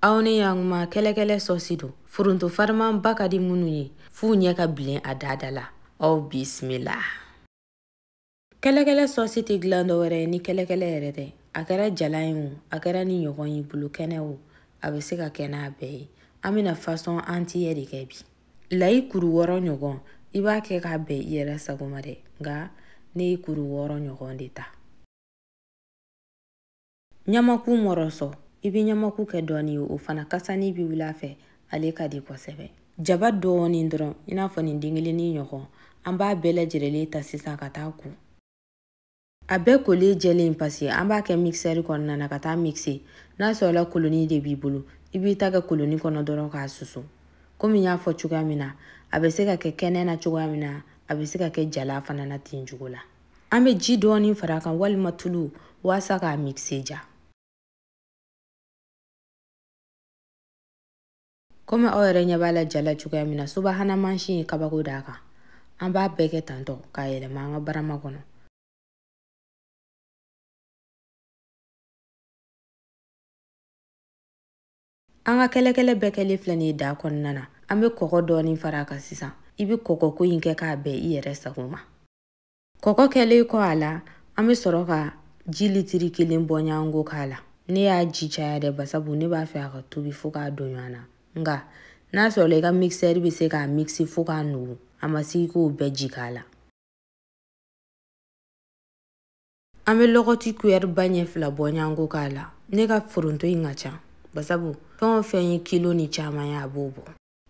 aw ni yaguma kɛlɛkɛlɛ sɔsi don foronto farimanba ka di minnu ye f'u ɲɛ ka bilen a dada oh, la aw bisimila kɛlɛkɛlɛ sɔsi tɛ gilan dɔ wɛrɛ ni kɛlɛkɛlɛ yɛrɛ tɛ a kɛra jala ye o a kɛra ni ɲɔgɔn ye bolo kɛnɛ o a be se ka kɛ n'a bɛɛ ye an bena fasɔn antiyɛ de kɛ bi layi kuru wɔrɔ ɲɔgɔn i b'a kɛ k'a bɛn i yɛrɛ sago ma dɛ nga ne ye kuru wɔrɔ ɲɔgɔn de ta ɲamakun mɔrɔsɔ i be ɲamaku kɛ dɔɔni ye o fana kasani bi wuli a fɛ ale ka di kosɛbɛ jaba dɔɔni dɔrɔn i n'a fɔ nin denkelennin ɲɔgɔn an b'a bɛɛ lajɛrɛlen ta sisan ka taa ko a bɛɛ kolen jɛlen paseke an b'a kɛ mikisɛri kɔnɔna na ka taa mikise n'a sɔrɔla koloni de b'i bolo i b'i ta kɛ koloni kɔnɔ dɔrɔn k'a susu komi y'a fɔ cogoya min na a bɛ se ka kɛ kɛnɛ na cogoya min na a bɛ se ka kɛ jala fana na ten cogo la an bɛ ji dɔɔni fara a kan walima tulu waasa k'a mikise ja kɔmi aw yɛrɛ ɲɛ b'a la jala cogoya min na subahana mansin ye kabako d'a kan an b'a bɛɛ kɛ tantɔ k'a yɛlɛma an ka barama kɔnɔ an ka kɛlɛkɛlɛ bɛɛ kɛlen filɛ nin ye daa kɔnɔna na an be kɔkɔ dɔɔni fara a kan sisan i be kɔkɔko ɲi kɛ k'a bɛɛ i yɛrɛ sago ma kɔkɔ kɛlen kɔ a la an be sɔrɔ ka ji litiri kelen bɔɲango k'a la ne y'a ji caya dɛ basabu ne b'a fɛ a ka tobi fɔɔ k'a don ɲɔan nka n'a sɔrɔla i ka mixɛri bɛ se k'a mixi fo k'a nugu a ma se i k'o bɛɛ ji k'a la an bɛ lɔgɔti kuyɛri ba ɲɛ fila bɔ ɲanko k'a la ne ka foronto yi ka ca basabu fɛn o fɛn ye kilo ni caaman ye a b'o bɔ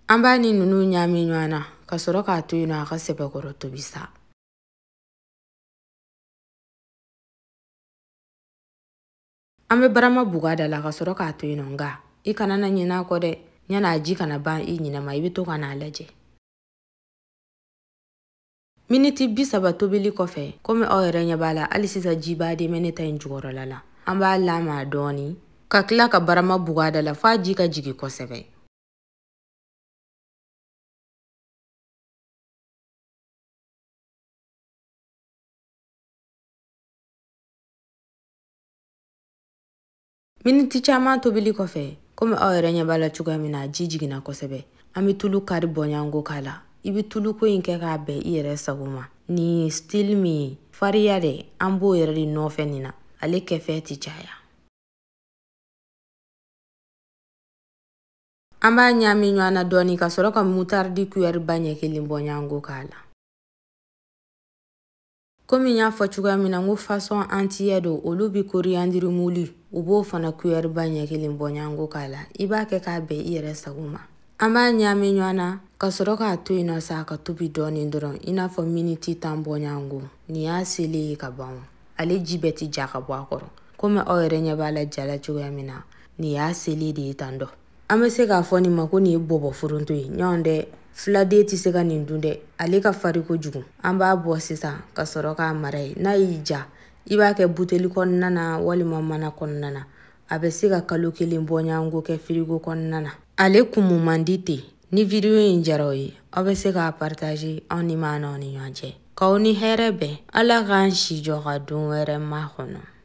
an b'a ni nunu ɲaami ɲɔgɔn na ka sɔrɔ k'a to yen nɔ a ka sɛbɛkɔrɔ tobi sa an bɛ barama buga da la ka sɔrɔ k'a to yen nɔ nka i kana na ɲin'a kɔ dɛ yan'a ji kana ban i ɲinɛ i be to n'a lajɛ miniti bi tobili kɔfɛ komi aw yɛrɛ ɲɛ b'a la hali sisa ji ne ta ɲi jugɔrɔla la an b'a lama dɔɔni ka kila ka barama bugada da la fɔa ji ka jigi kosɛbɛ miniti caaman tobili kɔfɛ komi aw yɛrɛ ɲɛ b'a la cogoya min na a ji jiginna kosɛbɛ an be tulu kari bɔɲango k'a la i be tuluko ɲi kɛ k'a bɛn i yɛrɛ sago ma ni stili min ye fariya dɛ an b'o yɛrɛ de nɔfɛ nin na ale kɛfɛ tɛ caya an b'a ɲaami ɲɔgɔn na dɔɔni ka sɔrɔ ka mutardi kuyɛriba ɲɛ kelen bɔɲango k'a la komi y'a fɔ cogoya min na ko fasɔn antiyɛ do olu be koriyandiri u b'o fana kuyɛriba ɲɛ kelen bɔ ɲango k'a la i b'a kɛ k'a bɛn i yɛrɛ sago ma an b'a ɲaami ɲɔgɔn na ka sɔrɔ k'a to yen nɔ sa ka tobi dɔɔni dɔrɔn i n'a fɔ miniti tan bɔ ɲango nin y'a sele ye ka ban ale ji bɛɛ ti ja ka bɔ a kɔrɔ komi aw yɛrɛ ɲɛ b'a la jala cogoya min na nin y'a sele de ye tan dɔ an be se k'a fɔ nin ma ko nin ye bɔbɔ foronto ye ɲɔgɔn dɛ filaden tɛ se ka nin dun dɛ ale ka fari kojugu an b'a bɔ sisan ka sɔrɔ k'a mara ye n'a y'i ja i b'a kɛ buteli kɔnɔna na walima mana kɔnɔna na a bɛ se ka kalo kelen bɔɲango kɛ firigo kɔnɔna na ale kumu man di ten ni vidiyo ɲi jaraw ye aw be se k'a partaje anw ni maanaw ni ɲɔgɔn cɛ k'aw ni hɛɛrɛ bɛn ala k'an si jɔ ka don wɛrɛ ma kɔnɔ